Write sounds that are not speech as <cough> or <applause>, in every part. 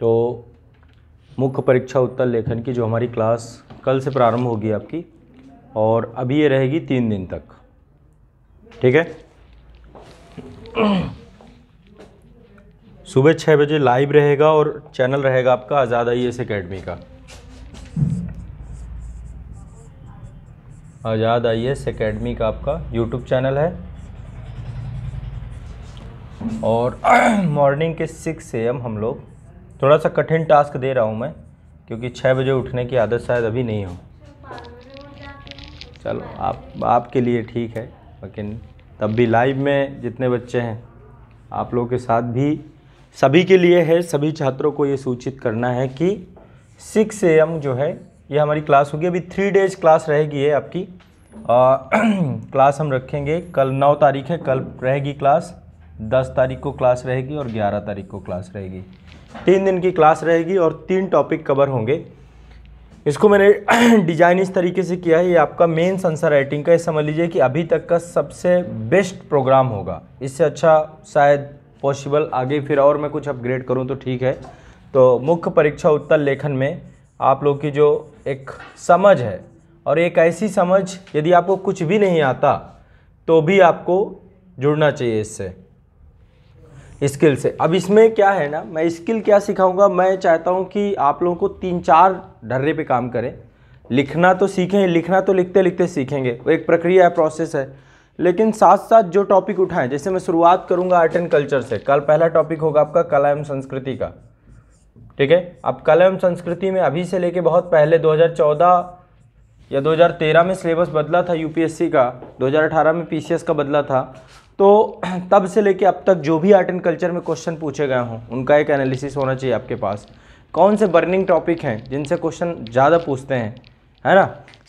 तो मुख्य परीक्षा उत्तर लेखन की जो हमारी क्लास कल से प्रारंभ होगी आपकी और अभी ये रहेगी तीन दिन तक ठीक है सुबह छः बजे लाइव रहेगा और चैनल रहेगा आपका आज़ाद आई एस अकेडमी का आज़ाद आई एस अकेडमी का आपका यूट्यूब चैनल है और मॉर्निंग <clears throat> के सिक्स एम हम लोग थोड़ा सा कठिन टास्क दे रहा हूँ मैं क्योंकि छः बजे उठने की आदत शायद अभी नहीं हो चलो आप आपके लिए ठीक है लेकिन तब भी लाइव में जितने बच्चे हैं आप लोगों के साथ भी सभी के लिए है सभी छात्रों को ये सूचित करना है कि सिक्स ए एम जो है ये हमारी क्लास होगी अभी थ्री डेज क्लास रहेगी है आपकी आ, क्लास <clears throat> हम रखेंगे कल नौ तारीख है कल रहेगी क्लास दस तारीख को क्लास रहेगी और ग्यारह तारीख को क्लास रहेगी तीन दिन की क्लास रहेगी और तीन टॉपिक कवर होंगे इसको मैंने डिजाइन <clears throat> इस तरीके से किया है ये आपका मेन सेंसर राइटिंग का ये समझ लीजिए कि अभी तक का सबसे बेस्ट प्रोग्राम होगा इससे अच्छा शायद पॉसिबल आगे फिर और मैं कुछ अपग्रेड करूँ तो ठीक है तो मुख्य परीक्षा उत्तर लेखन में आप लोग की जो एक समझ है और एक ऐसी समझ यदि आपको कुछ भी नहीं आता तो भी आपको जुड़ना चाहिए इससे स्किल से अब इसमें क्या है ना मैं स्किल क्या सिखाऊंगा मैं चाहता हूं कि आप लोगों को तीन चार ढर्रे पे काम करें लिखना तो सीखें लिखना तो लिखते लिखते सीखेंगे वो एक प्रक्रिया है प्रोसेस है लेकिन साथ साथ जो टॉपिक उठाएं जैसे मैं शुरुआत करूंगा आर्ट एंड कल्चर से कल पहला टॉपिक होगा आपका कला एवं संस्कृति का ठीक है अब कला एवं संस्कृति में अभी से लेके बहुत पहले 2014 या 2013 में सिलेबस बदला था यूपीएससी का 2018 में पीसीएस का बदला था तो <clears throat> तब से लेके अब तक जो भी आर्ट एंड कल्चर में क्वेश्चन पूछे गए हों उनका एक एनालिसिस होना चाहिए आपके पास कौन से बर्निंग टॉपिक हैं जिनसे क्वेश्चन ज़्यादा पूछते हैं है ना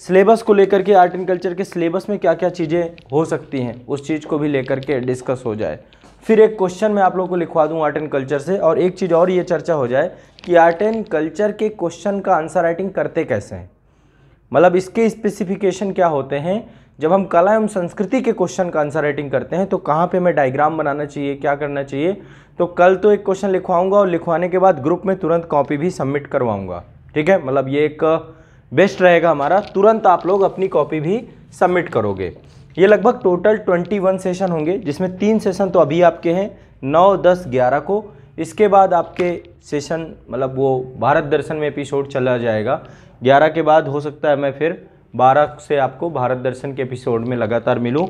सिलेबस को लेकर के आर्ट एंड कल्चर के सिलेबस में क्या क्या चीज़ें हो सकती हैं उस चीज़ को भी लेकर के डिस्कस हो जाए फिर एक क्वेश्चन मैं आप लोगों को लिखवा दूँ आर्ट एंड कल्चर से और एक चीज़ और ये चर्चा हो जाए कि आर्ट एंड कल्चर के क्वेश्चन का आंसर राइटिंग करते कैसे हैं मतलब इसके स्पेसिफिकेशन क्या होते हैं जब हम कला एवं संस्कृति के क्वेश्चन का आंसर राइटिंग करते हैं तो कहाँ पे हमें डायग्राम बनाना चाहिए क्या करना चाहिए तो कल तो एक क्वेश्चन लिखवाऊंगा और लिखवाने के बाद ग्रुप में तुरंत कॉपी भी सबमिट करवाऊंगा ठीक है मतलब ये एक बेस्ट रहेगा हमारा तुरंत आप लोग अपनी कॉपी भी सबमिट करोगे ये लगभग टोटल ट्वेंटी सेशन होंगे जिसमें तीन सेशन तो अभी आपके हैं नौ दस ग्यारह को इसके बाद आपके सेशन मतलब वो भारत दर्शन में एपिसोड चला जाएगा ग्यारह के बाद हो सकता है मैं फिर बारह से आपको भारत दर्शन के एपिसोड में लगातार मिलूँ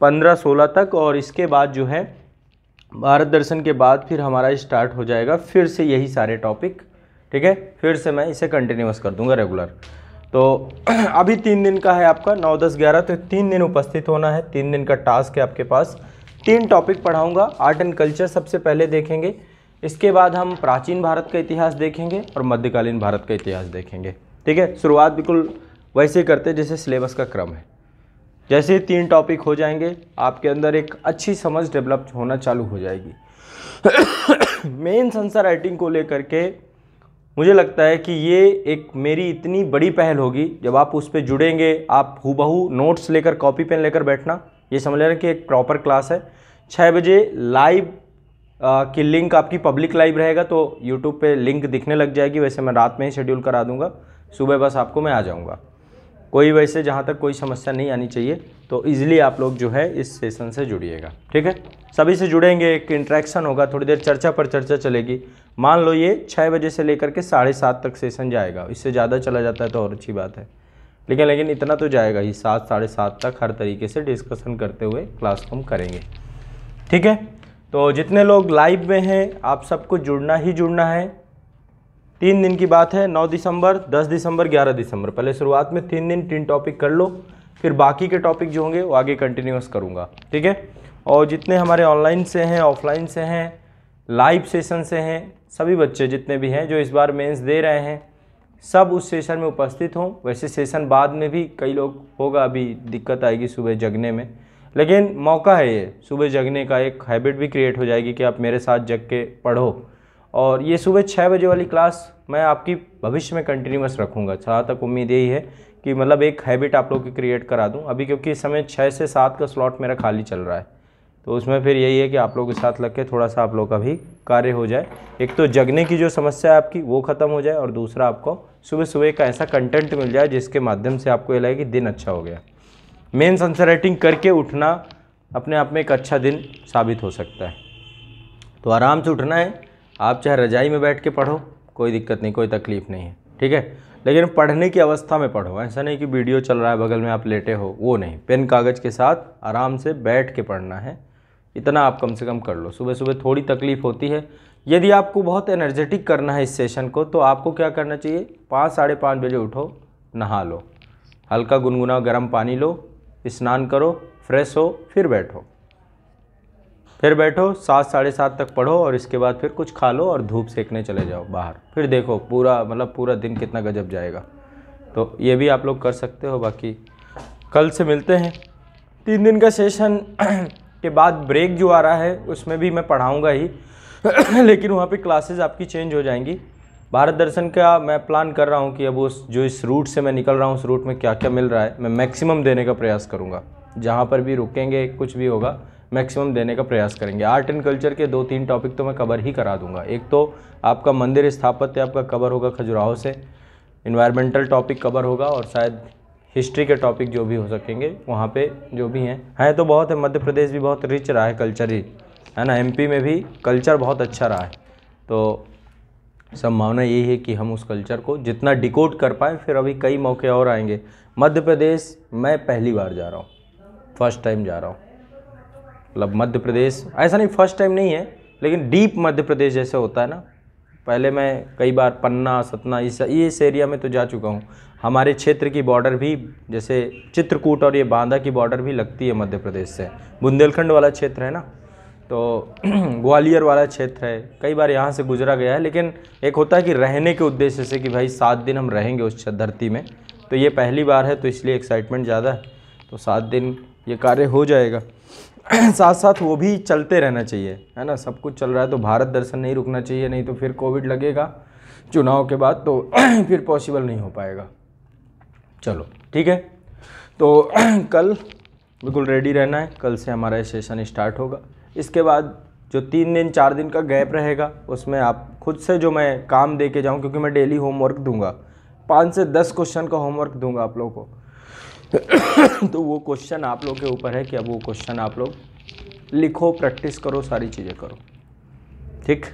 पंद्रह सोलह तक और इसके बाद जो है भारत दर्शन के बाद फिर हमारा स्टार्ट हो जाएगा फिर से यही सारे टॉपिक ठीक है फिर से मैं इसे कंटिन्यूस कर दूंगा रेगुलर तो <clears throat> अभी तीन दिन का है आपका नौ दस ग्यारह तो तीन दिन उपस्थित होना है तीन दिन का टास्क है आपके पास तीन टॉपिक पढ़ाऊँगा आर्ट एंड कल्चर सबसे पहले देखेंगे इसके बाद हम प्राचीन भारत का इतिहास देखेंगे और मध्यकालीन भारत का इतिहास देखेंगे ठीक है शुरुआत बिल्कुल वैसे करते जैसे सिलेबस का क्रम है जैसे तीन टॉपिक हो जाएंगे आपके अंदर एक अच्छी समझ डेवलप होना चालू हो जाएगी मेन संसार राइटिंग को लेकर के मुझे लगता है कि ये एक मेरी इतनी बड़ी पहल होगी जब आप उस पर जुड़ेंगे आप हु नोट्स लेकर कॉपी पेन लेकर बैठना ये समझ लेना कि एक प्रॉपर क्लास है छः बजे लाइव की लिंक आपकी पब्लिक लाइव रहेगा तो यूट्यूब पे लिंक दिखने लग जाएगी वैसे मैं रात में ही शेड्यूल करा दूंगा सुबह बस आपको मैं आ जाऊँगा कोई वैसे जहाँ तक कोई समस्या नहीं आनी चाहिए तो ईज़िली आप लोग जो है इस सेशन से जुड़िएगा ठीक है सभी से जुड़ेंगे एक इंट्रैक्शन होगा थोड़ी देर चर्चा पर चर्चा चलेगी मान लो ये छः बजे से लेकर के साढ़े सात तक सेशन जाएगा इससे ज़्यादा चला जाता है तो और अच्छी बात है लेकिन लेकिन इतना तो जाएगा ही सात साढ़े सात तक हर तरीके से डिस्कशन करते हुए क्लास हम करेंगे ठीक है तो जितने लोग लाइव में हैं आप सबको जुड़ना ही जुड़ना है तीन दिन की बात है नौ दिसंबर दस दिसंबर ग्यारह दिसंबर पहले शुरुआत में तीन दिन तीन टॉपिक कर लो फिर बाकी के टॉपिक जो होंगे वो आगे कंटिन्यूस करूँगा ठीक है और जितने हमारे ऑनलाइन से हैं ऑफलाइन से हैं लाइव सेशन से हैं सभी बच्चे जितने भी हैं जो इस बार मेंस दे रहे हैं सब उस सेशन में उपस्थित हों वैसे सेशन बाद में भी कई लोग होगा अभी दिक्कत आएगी सुबह जगने में लेकिन मौका है ये सुबह जगने का एक हैबिट भी क्रिएट हो जाएगी कि आप मेरे साथ जग के पढ़ो और ये सुबह छः बजे वाली क्लास मैं आपकी भविष्य में कंटिन्यूस रखूँगा जहाँ तक उम्मीद यही है कि मतलब एक हैबिट आप लोग की क्रिएट करा दूँ अभी क्योंकि इस समय छः से सात का स्लॉट मेरा खाली चल रहा है तो उसमें फिर यही है कि आप लोग के साथ लग के थोड़ा सा आप लोग का भी कार्य हो जाए एक तो जगने की जो समस्या है आपकी वो ख़त्म हो जाए और दूसरा आपको सुबह सुबह का ऐसा कंटेंट मिल जाए जिसके माध्यम से आपको ये लगे कि दिन अच्छा हो गया मेन सनसर राइटिंग करके उठना अपने आप में एक अच्छा दिन साबित हो सकता है तो आराम से उठना है आप चाहे रजाई में बैठ के पढ़ो कोई दिक्कत नहीं कोई तकलीफ़ नहीं है ठीक है लेकिन पढ़ने की अवस्था में पढ़ो ऐसा नहीं कि वीडियो चल रहा है बगल में आप लेटे हो वो नहीं पेन कागज़ के साथ आराम से बैठ के पढ़ना है इतना आप कम से कम कर लो सुबह सुबह थोड़ी तकलीफ़ होती है यदि आपको बहुत एनर्जेटिक करना है इस सेशन को तो आपको क्या करना चाहिए पाँच साढ़े पाँच बजे उठो नहा लो हल्का गुनगुना गर्म पानी लो स्नान करो फ्रेश हो फिर बैठो फिर बैठो सात साढ़े सात तक पढ़ो और इसके बाद फिर कुछ खा लो और धूप सेकने चले जाओ बाहर फिर देखो पूरा मतलब पूरा दिन कितना गजब जाएगा तो ये भी आप लोग कर सकते हो बाकी कल से मिलते हैं तीन दिन का सेशन <clears throat> के बाद ब्रेक जो आ रहा है उसमें भी मैं पढ़ाऊँगा ही <clears throat> लेकिन वहाँ पर क्लासेज आपकी चेंज हो जाएंगी भारत दर्शन का मैं प्लान कर रहा हूँ कि अब उस जो इस रूट से मैं निकल रहा हूँ उस रूट में क्या क्या मिल रहा है मैं मैक्सिमम देने का प्रयास करूँगा जहाँ पर भी रुकेंगे कुछ भी होगा मैक्सिमम देने का प्रयास करेंगे आर्ट एंड कल्चर के दो तीन टॉपिक तो मैं कवर ही करा दूंगा एक तो आपका मंदिर स्थापत्य आपका कवर होगा खजुराहो से इन्वायरमेंटल टॉपिक कवर होगा और शायद हिस्ट्री के टॉपिक जो भी हो सकेंगे वहाँ पे जो भी हैं हैं हाँ, तो बहुत है मध्य प्रदेश भी बहुत रिच रहा है ही है ना एम में भी कल्चर बहुत अच्छा रहा है तो संभावना यही है कि हम उस कल्चर को जितना डिकोड कर पाए फिर अभी कई मौके और आएंगे मध्य प्रदेश मैं पहली बार जा रहा हूँ फर्स्ट टाइम जा रहा हूँ मतलब मध्य प्रदेश ऐसा नहीं फर्स्ट टाइम नहीं है लेकिन डीप मध्य प्रदेश जैसे होता है ना पहले मैं कई बार पन्ना सतना इस इस एरिया में तो जा चुका हूँ हमारे क्षेत्र की बॉर्डर भी जैसे चित्रकूट और ये बांदा की बॉर्डर भी लगती है मध्य प्रदेश से बुंदेलखंड वाला क्षेत्र है ना तो <clears throat> ग्वालियर वाला क्षेत्र है कई बार यहाँ से गुजरा गया है लेकिन एक होता है कि रहने के उद्देश्य से कि भाई सात दिन हम रहेंगे उस धरती में तो ये पहली बार है तो इसलिए एक्साइटमेंट ज़्यादा है तो सात दिन ये कार्य हो जाएगा <clears throat> साथ साथ वो भी चलते रहना चाहिए है ना सब कुछ चल रहा है तो भारत दर्शन नहीं रुकना चाहिए नहीं तो फिर कोविड लगेगा चुनाव के बाद तो <clears throat> फिर पॉसिबल नहीं हो पाएगा चलो ठीक है तो <clears throat> कल बिल्कुल रेडी रहना है कल से हमारा सेशन स्टार्ट होगा इसके बाद जो तीन दिन चार दिन का गैप रहेगा उसमें आप खुद से जो मैं काम दे के जाऊँ क्योंकि मैं डेली होमवर्क दूंगा पाँच से दस क्वेश्चन का होमवर्क दूंगा आप लोगों को <coughs> तो वो क्वेश्चन आप लोग के ऊपर है कि अब वो क्वेश्चन आप लोग लिखो प्रैक्टिस करो सारी चीज़ें करो ठीक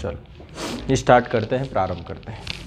चलो स्टार्ट करते हैं प्रारंभ करते हैं